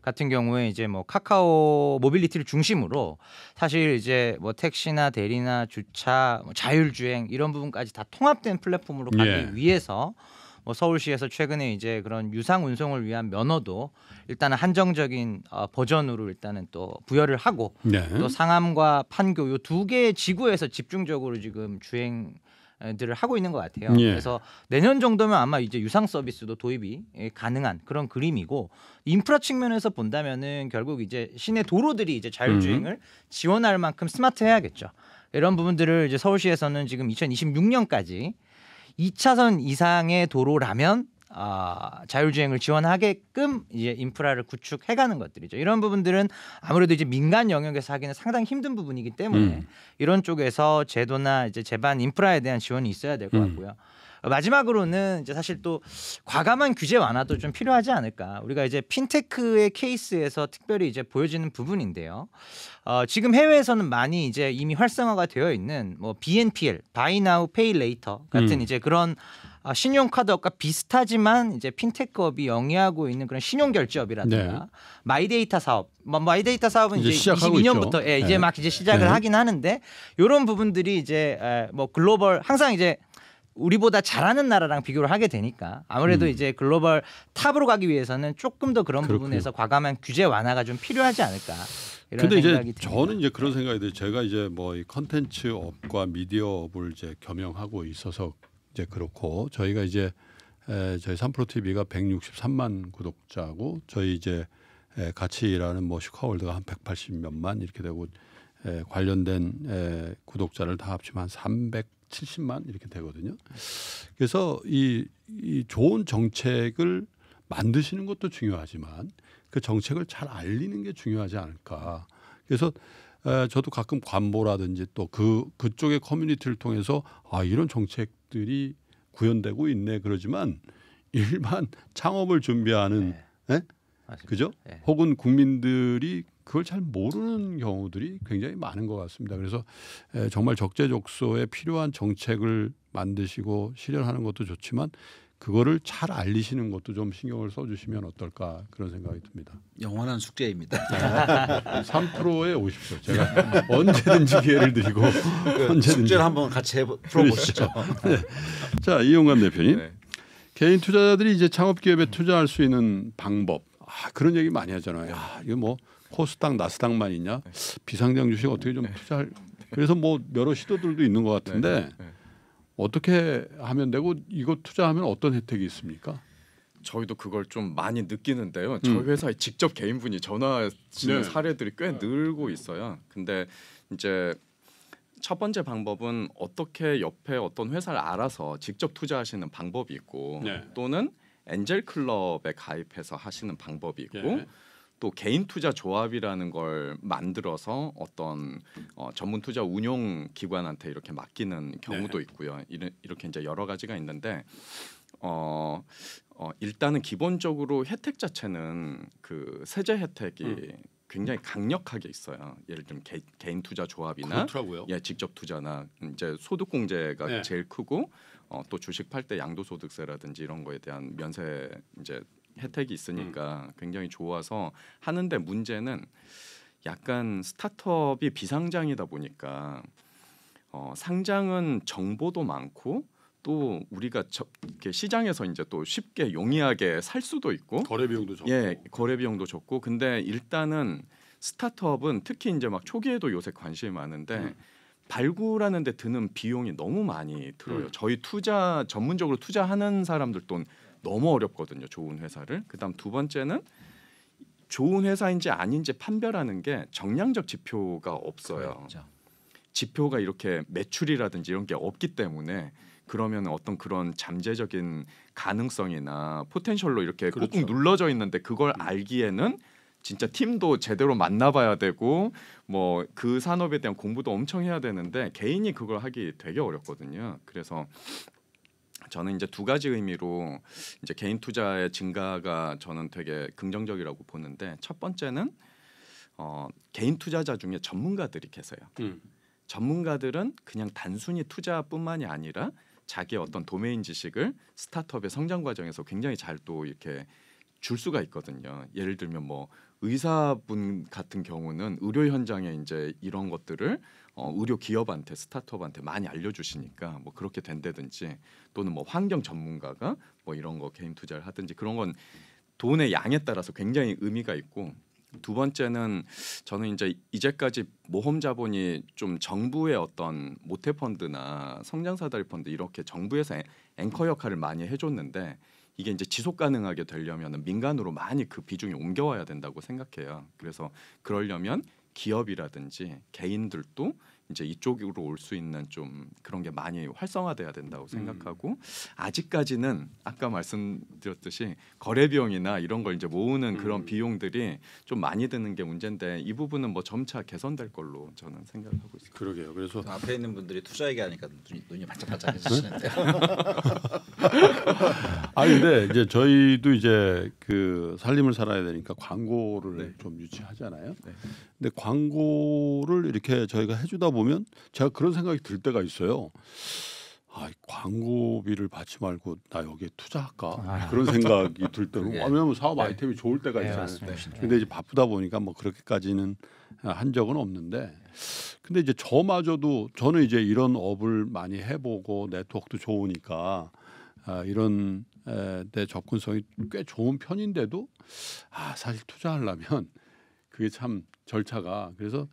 같은 경우에 이제 뭐 카카오 모빌리티를 중심으로 사실 이제 뭐 택시나 대리나 주차, 뭐 자율주행 이런 부분까지 다 통합된 플랫폼으로 가기 네. 예. 위해서 뭐 서울시에서 최근에 이제 그런 유상 운송을 위한 면허도 일단은 한정적인 어, 버전으로 일단은 또 부여를 하고 네. 또 상암과 판교 요 두 개의 지구에서 집중적으로 지금 주행 들을 하고 있는 것 같아요. 예. 그래서 내년 정도면 아마 이제 유상 서비스도 도입이 예, 가능한 그런 그림이고 인프라 측면에서 본다면은 결국 이제 시내 도로들이 이제 자율주행을 음. 지원할 만큼 스마트해야겠죠. 이런 부분들을 이제 서울시에서는 지금 2026년까지 2차선 이상의 도로라면 아, 자율주행을 지원하게끔 이제 인프라를 구축해가는 것들이죠. 이런 부분들은 아무래도 이제 민간 영역에서 하기는 상당히 힘든 부분이기 때문에 음. 이런 쪽에서 제도나 이제 제반 인프라에 대한 지원이 있어야 될것 음. 같고요. 음. 마지막으로는 이제 사실 또 과감한 규제 완화도 좀 필요하지 않을까. 우리가 이제 핀테크의 케이스에서 특별히 이제 보여지는 부분인데요. 어, 지금 해외에서는 많이 이제 이미 활성화가 되어 있는 뭐 BNPL, Buy Now Pay Later 같은 음. 이제 그런 아, 신용카드업과 비슷하지만 이제 핀테크업이 영위하고 있는 그런 신용결제업이라든가 네. 마이데이터 사업, 뭐 마이데이터 사업은 이제, 이제 22년부터 예, 이제 네. 막 이제 시작을 네. 하긴 하는데 이런 부분들이 이제 에, 뭐 글로벌 항상 이제 우리보다 잘하는 나라랑 비교를 하게 되니까 아무래도 음. 이제 글로벌 탑으로 가기 위해서는 조금 더 그런 그렇군요. 부분에서 과감한 규제 완화가 좀 필요하지 않을까. 근데 이제 듭니다. 저는 이제 그런 네. 생각이 들어요. 제가 이제 뭐이 컨텐츠 업과 미디어 업을 이제 겸용하고 있어서 이제 그렇고 저희가 이제 에, 저희 삼프로 TV가 163만 구독자고 저희 이제 에, 같이 일하는 뭐 슈카월드가 한 180몇만 이렇게 되고 에, 관련된 에, 구독자를 다 합치면 한 370만 이렇게 되거든요. 그래서 이, 이 좋은 정책을 만드시는 것도 중요하지만 그 정책을 잘 알리는 게 중요하지 않을까. 그래서 에, 저도 가끔 관보라든지 또 그 그쪽의 커뮤니티를 통해서 아 이런 정책들이 구현되고 있네 그러지만 일반 창업을 준비하는 네. 에? 그죠? 네. 혹은 국민들이 그걸 잘 모르는 경우들이 굉장히 많은 것 같습니다. 그래서 정말 적재적소에 필요한 정책을 만드시고 실현하는 것도 좋지만 그거를 잘 알리시는 것도 좀 신경을 써주시면 어떨까 그런 생각이 듭니다. 영원한 숙제입니다. 3%에 오십시오. 제가 언제든지 기회를 드리고 그 언제든지 숙제를 한번 같이 해보, 풀어보시죠. 네. 자 이용관 대표님 네. 개인 투자자들이 이제 창업 기업에 투자할 수 있는 방법 아, 그런 얘기 많이 하잖아요. 아, 이거 뭐 코스닥 나스닥만 있냐 네. 비상장 주식 어떻게 좀 네. 투자할 그래서 뭐 여러 시도들도 있는 것 같은데. 어떻게 하면 되고 이거 투자하면 어떤 혜택이 있습니까? 저희도 그걸 좀 많이 느끼는데요. 음. 저희 회사에 직접 개인분이 전화하시는 네. 사례들이 꽤 늘고 있어요. 근데 이제 첫 번째 방법은 어떻게 옆에 어떤 회사를 알아서 직접 투자하시는 방법이 있고 네. 또는 엔젤 클럽에 가입해서 하시는 방법이 있고 네. 또 개인 투자 조합이라는 걸 만들어서 어떤 어, 전문 투자 운용 기관한테 이렇게 맡기는 네. 경우도 네. 있고요. 이래 이렇게 이제 여러 가지가 있는데 어, 어 일단은 기본적으로 혜택 자체는 그 세제 혜택이 음. 굉장히 강력하게 있어요. 예를 들면 개, 인 투자 조합이나 그렇더라고요. 예, 직접 투자나 이제 소득 공제가 네. 제일 크고 어, 또 주식 팔 때 양도소득세라든지 이런 거에 대한 면세 이제 혜택이 있으니까 음. 굉장히 좋아서 하는데 문제는 약간 스타트업이 비상장이다 보니까 어, 상장은 정보도 많고 또 우리가 저, 이렇게 시장에서 이제 또 쉽게 용이하게 살 수도 있고 거래 비용도 적고 예 거래 비용도 적고 근데 일단은 스타트업은 특히 이제 막 초기에도 요새 관심이 많은데 음. 발굴하는데 드는 비용이 너무 많이 들어요. 음. 저희 투자 전문적으로 투자하는 사람들 돈 너무 어렵거든요. 좋은 회사를. 그다음 두 번째는 좋은 회사인지 아닌지 판별하는 게 정량적 지표가 없어요. 그렇죠. 지표가 이렇게 매출이라든지 이런 게 없기 때문에 그러면 어떤 그런 잠재적인 가능성이나 포텐셜로 이렇게 그렇 꾹꾹 눌러져 있는데 그걸 음. 알기에는 진짜 팀도 제대로 만나봐야 되고 뭐 그 산업에 대한 공부도 엄청 해야 되는데 개인이 그걸 하기 되게 어렵거든요. 그래서 저는 이제 두 가지 의미로 이제 개인 투자의 증가가 저는 되게 긍정적이라고 보는데 첫 번째는 어, 개인 투자자 중에 전문가들이 계세요. 음. 전문가들은 그냥 단순히 투자뿐만이 아니라 자기의 어떤 도메인 지식을 스타트업의 성장 과정에서 굉장히 잘 또 이렇게 줄 수가 있거든요. 예를 들면 뭐 의사분 같은 경우는 의료 현장에 이제 이런 것들을 어, 의료 기업한테 스타트업한테 많이 알려주시니까 뭐 그렇게 된다든지 또는 뭐 환경 전문가가 뭐 이런 거 개인 투자를 하든지 그런 건 돈의 양에 따라서 굉장히 의미가 있고 두 번째는 저는 이제 이제까지 모험 자본이 좀 정부의 어떤 모태 펀드나 성장 사다리 펀드 이렇게 정부에서 앵커 역할을 많이 해줬는데 이게 이제 지속 가능하게 되려면 민간으로 많이 그 비중이 옮겨와야 된다고 생각해요. 그래서 그러려면 기업이라든지 개인들도 이제 이쪽으로 올 수 있는 좀 그런 게 많이 활성화돼야 된다고 음. 생각하고 음. 아직까지는 아까 말씀드렸듯이 거래 비용이나 이런 걸 이제 모으는 그런 음. 비용들이 좀 많이 드는 게 문제인데 이 부분은 뭐 점차 개선될 걸로 저는 생각하고 있습니다. 그러게요. 그래서 앞에 있는 분들이 투자 얘기하니까 눈이, 눈이 반짝반짝해지시는데. 네? [LAUGHS] 아 근데 이제 저희도 이제 그 살림을 살아야 되니까 광고를 네. 좀 유치하잖아요. 네. 근데 광고를 이렇게 저희가 해주다 보면 제가 그런 생각이 들 때가 있어요. 아, 광고비를 받지 말고 나 여기에 투자할까 아, 그런 생각이 들 때로 왜냐하면 사업 네. 아이템이 좋을 때가 네, 있잖아요. 네, 근데 이제 바쁘다 보니까 뭐 그렇게까지는 한 적은 없는데 근데 이제 저마저도 저는 이제 이런 업을 많이 해보고 네트워크도 좋으니까 아, 이런 에, 내 접근성이 꽤 좋은 편인데도 아 사실 투자하려면 그게 참 절차가 그래서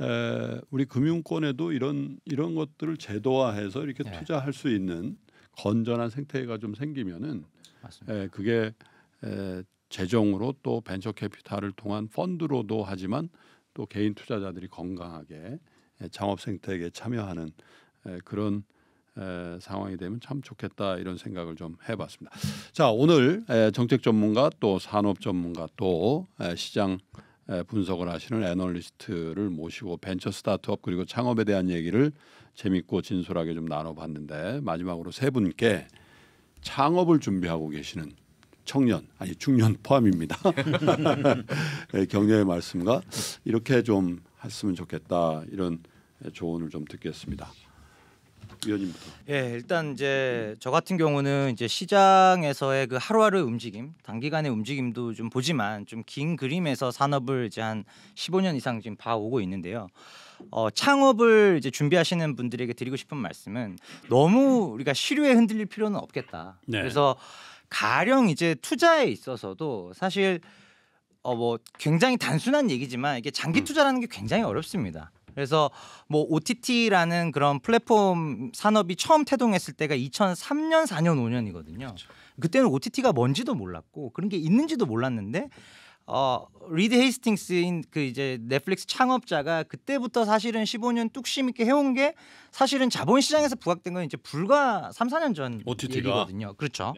에, 우리 금융권에도 이런 이런 것들을 제도화해서 이렇게 네. 투자할 수 있는 건전한 생태계가 좀 생기면은 에, 그게 에, 재정으로 또 벤처 캐피탈을 통한 펀드로도 하지만 또 개인 투자자들이 건강하게 에, 창업 생태계에 참여하는 에, 그런 에, 상황이 되면 참 좋겠다 이런 생각을 좀 해봤습니다. 자 오늘 에, 정책 전문가 또 산업 전문가 또 에, 시장 분석을 하시는 애널리스트를 모시고 벤처 스타트업 그리고 창업에 대한 얘기를 재밌고 진솔하게 좀 나눠봤는데 마지막으로 세 분께 창업을 준비하고 계시는 청년 아니 중년 포함입니다 네, [LAUGHS] 격려의 말씀과 이렇게 좀 했으면 좋겠다 이런 조언을 좀 듣겠습니다. 위원님부터. 예, 일단 이제 저 같은 경우는 이제 시장에서의 그 하루하루 의 움직임, 단기간의 움직임도 좀 보지만 좀 긴 그림에서 산업을 이제 한 15년 이상 지금 봐오고 있는데요. 어, 창업을 이제 준비하시는 분들에게 드리고 싶은 말씀은 너무 우리가 시류에 흔들릴 필요는 없겠다. 네. 그래서 가령 이제 투자에 있어서도 사실 어뭐 굉장히 단순한 얘기지만 이게 장기 음. 투자라는 게 굉장히 어렵습니다. 그래서 뭐 OTT라는 그런 플랫폼 산업이 처음 태동했을 때가 2003년, 4년, 5년이거든요. 그렇죠. 그때는 OTT가 뭔지도 몰랐고 그런 게 있는지도 몰랐는데 어 리드 헤이스팅스인 그 이제 넷플릭스 창업자가 그때부터 사실은 15년 뚝심 있게 해온 게 사실은 자본 시장에서 부각된 건 이제 불과 3, 4년 전 OTT가. 얘기거든요. 그렇죠.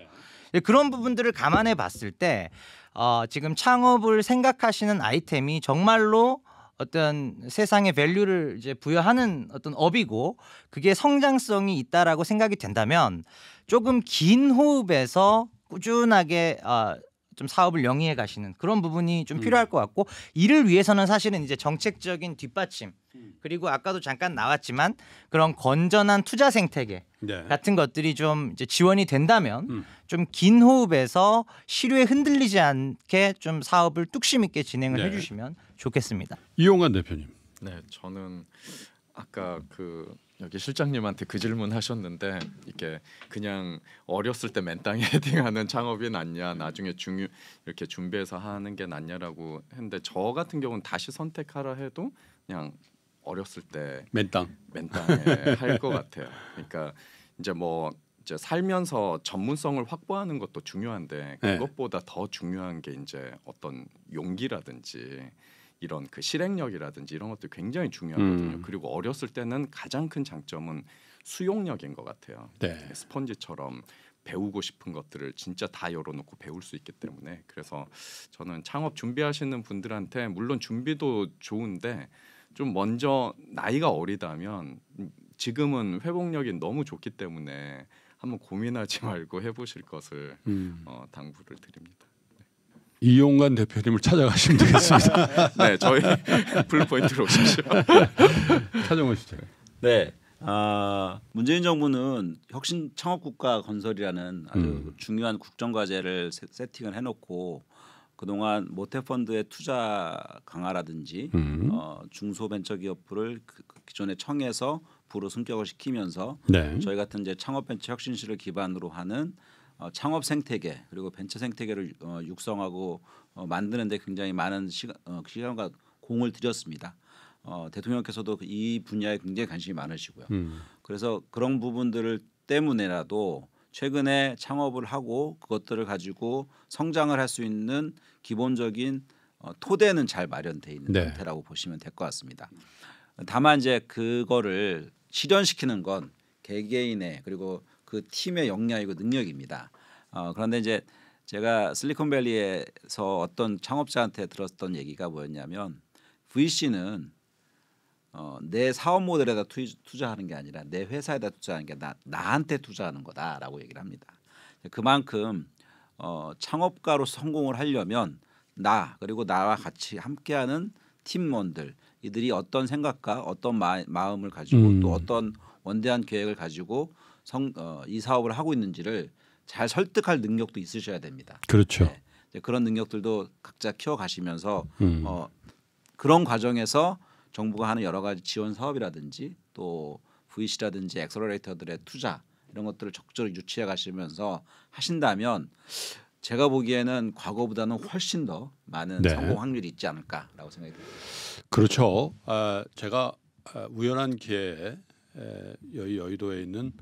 네. 그런 부분들을 감안해 봤을 때 어, 지금 창업을 생각하시는 아이템이 정말로 어떤 세상의 밸류를 이제 부여하는 어떤 업이고 그게 성장성이 있다라고 생각이 된다면 조금 긴 호흡에서 꾸준하게 어, 좀 사업을 영위해 가시는 그런 부분이 좀 음. 필요할 것 같고 이를 위해서는 사실은 이제 정책적인 뒷받침 음. 그리고 아까도 잠깐 나왔지만 그런 건전한 투자 생태계 네. 같은 것들이 좀 이제 지원이 된다면 음. 좀긴 호흡에서 시류에 흔들리지 않게 좀 사업을 뚝심 있게 진행을 네. 해주시면 좋겠습니다. 이용환 대표님. 네, 저는 아까 그 여기 실장님한테 그 질문 하셨는데 이게 그냥 어렸을 때 맨땅에 [LAUGHS] 헤딩하는 창업이 낫냐 나중에 중요 이렇게 준비해서 하는 게 낫냐라고 했는데 저 같은 경우는 다시 선택하라 해도 그냥 어렸을 때 맨땅 맨땅에 [LAUGHS] 할 것 같아요. 그러니까 이제 뭐 이제 살면서 전문성을 확보하는 것도 중요한데 네. 그것보다 네. 더 중요한 게 이제 어떤 용기라든지 이런 그 실행력이라든지 이런 것도 굉장히 중요하거든요. 음. 그리고 어렸을 때는 가장 큰 장점은 수용력인 것 같아요. 네. 스펀지처럼 배우고 싶은 것들을 진짜 다 열어놓고 배울 수 있기 때문에 그래서 저는 창업 준비하시는 분들한테 물론 준비도 좋은데 좀 먼저 나이가 어리다면 지금은 회복력이 너무 좋기 때문에 한번 고민하지 [LAUGHS] 말고 해보실 것을 음. 어, 당부를 드립니다. 이용관 대표님을 찾아가시면 되겠습니다. [LAUGHS] 네, 저희 [LAUGHS] 블루포인트로 오십시오. 찾아오시죠. 네. 아, 문재인 정부는 혁신 창업 국가 건설이라는 아주 음. 중요한 국정 과제를 세팅을 해 놓고 그동안 모태펀드의 투자 강화라든지 음. 어, 중소벤처기업부를 그, 그, 기존의 청에서 부로 승격을 시키면서 네. 저희 같은 이제 창업벤처 혁신실을 기반으로 하는 어, 창업 생태계 그리고 벤처 생태계를 어, 육성하고 어, 만드는데 굉장히 많은 시간, 어, 시간과 공을 들였습니다. 어, 대통령께서도 그 이 분야에 굉장히 관심이 많으시고요. 음. 그래서 그런 부분들을 때문에라도 최근에 창업을 하고 그것들을 가지고 성장을 할 수 있는 기본적인 어, 토대는 잘 마련돼 있는 네. 상태라고 보시면 될 것 같습니다. 다만 이제 그거를 실현시키는 건 개개인의 그리고 그 팀의 역량이고 능력입니다. 어, 그런데 이제 제가 실리콘밸리에서 어떤 창업자한테 들었던 얘기가 뭐였냐면 VC는 어, 내 사업 모델에다 투자, 하는게 아니라 내 회사에다 투자하는 게 나, 나한테 투자하는 거다라고 얘기를 합니다. 그만큼 어, 창업가로 성공을 하려면 나 그리고 나와 같이 함께하는 팀원들 이들이 어떤 생각과 어떤 마, 음을 가지고 음. 또 어떤 원대한 계획을 가지고 성, 어, 이 사업을 하고 있는지를 잘 설득할 능력도 있으셔야 됩니다. 그렇죠. 네. 이제 그런 능력들도 각자 키워 가시면서 음. 어, 그런 과정에서 정부가 하는 여러 가지 지원 사업이라든지 또 VC라든지 엑셀러레이터들의 투자 이런 것들을 적절히 유치해 가시면서 하신다면 제가 보기에는 과거보다는 훨씬 더 많은 네. 성공 확률이 있지 않을까라고 생각이 듭니다. 그렇죠. 아, 제가 아, 우연한 기회에 여의 도에 있는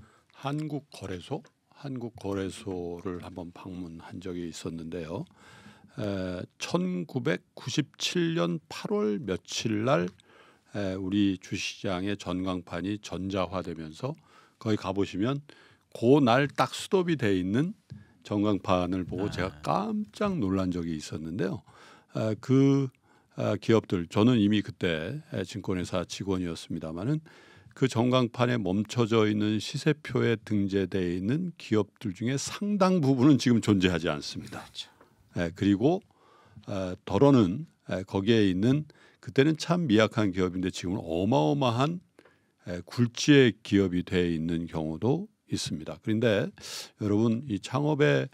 한국 거래소 한국 거래소를 한번 방문한 적이 있었는데요. 에, 1997년 8월 며칠 날 에, 우리 주시장의 전광판이 전자화되면서 거기 가보시면 그 날 딱 수도비 돼 있는 전광판을 보고 아. 제가 깜짝 놀란 적이 있었는데요. 에, 그 기업들 저는 이미 그때 증권회사 직원이었습니다마는 그 전광판에 멈춰져 있는 시세표에 등재되어 있는 기업들 중에 상당 부분은 지금 존재하지 않습니다. 그렇죠. 예, 그리고 에, 덜어는 에, 거기에 있는 그때는 참 미약한 기업인데 지금은 어마어마한 에, 예, 굴지의 기업이 돼 있는 경우도 있습니다. 그런데 여러분 이 창업의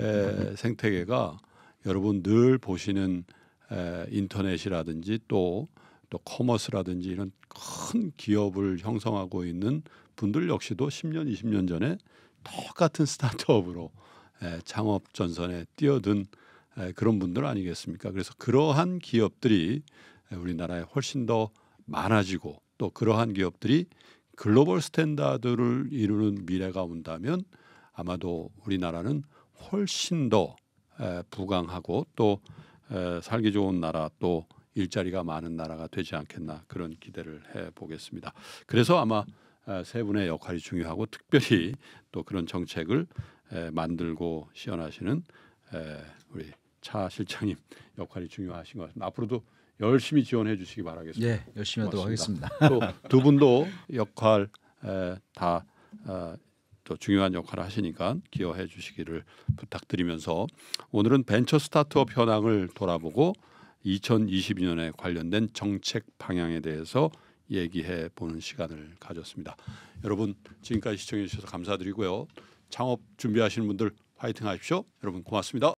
에, 생태계가 여러분 늘 보시는 에, 인터넷이라든지 또또 커머스라든지 이런 큰 기업을 형성하고 있는 분들 역시도 10년, 20년 전에 똑같은 스타트업으로 에, 창업 전선에 뛰어든 에, 그런 분들 아니겠습니까? 그래서 그러한 기업들이 에, 우리나라에 훨씬 더 많아지고 또 그러한 기업들이 글로벌 스탠다드를 이루는 미래가 온다면 아마도 우리나라는 훨씬 더 부강하고 또 살기 좋은 나라 또 일자리가 많은 나라가 되지 않겠나 그런 기대를 해 보겠습니다. 그래서 아마 아, 세 분의 역할이 중요하고 특별히 또 그런 정책을 만들고 시연하시는 우리 차 실장님 역할이 중요하신 것 같습니다. 앞으로도 열심히 지원해 주시기 바라겠습니다. 예, 열심히 하도록 하겠습니다. 또 두 분도 역할 다또 아, 중요한 역할을 하시니까 기여해 주시기를 부탁드리면서 오늘은 벤처 스타트업 현황을 돌아보고 2022년에 관련된 정책 방향에 대해서 얘기해 보는 시간을 가졌습니다. 여러분 지금까지 시청해 주셔서 감사드리고요. 창업 준비하시는 분들 파이팅 하십시오. 여러분 고맙습니다.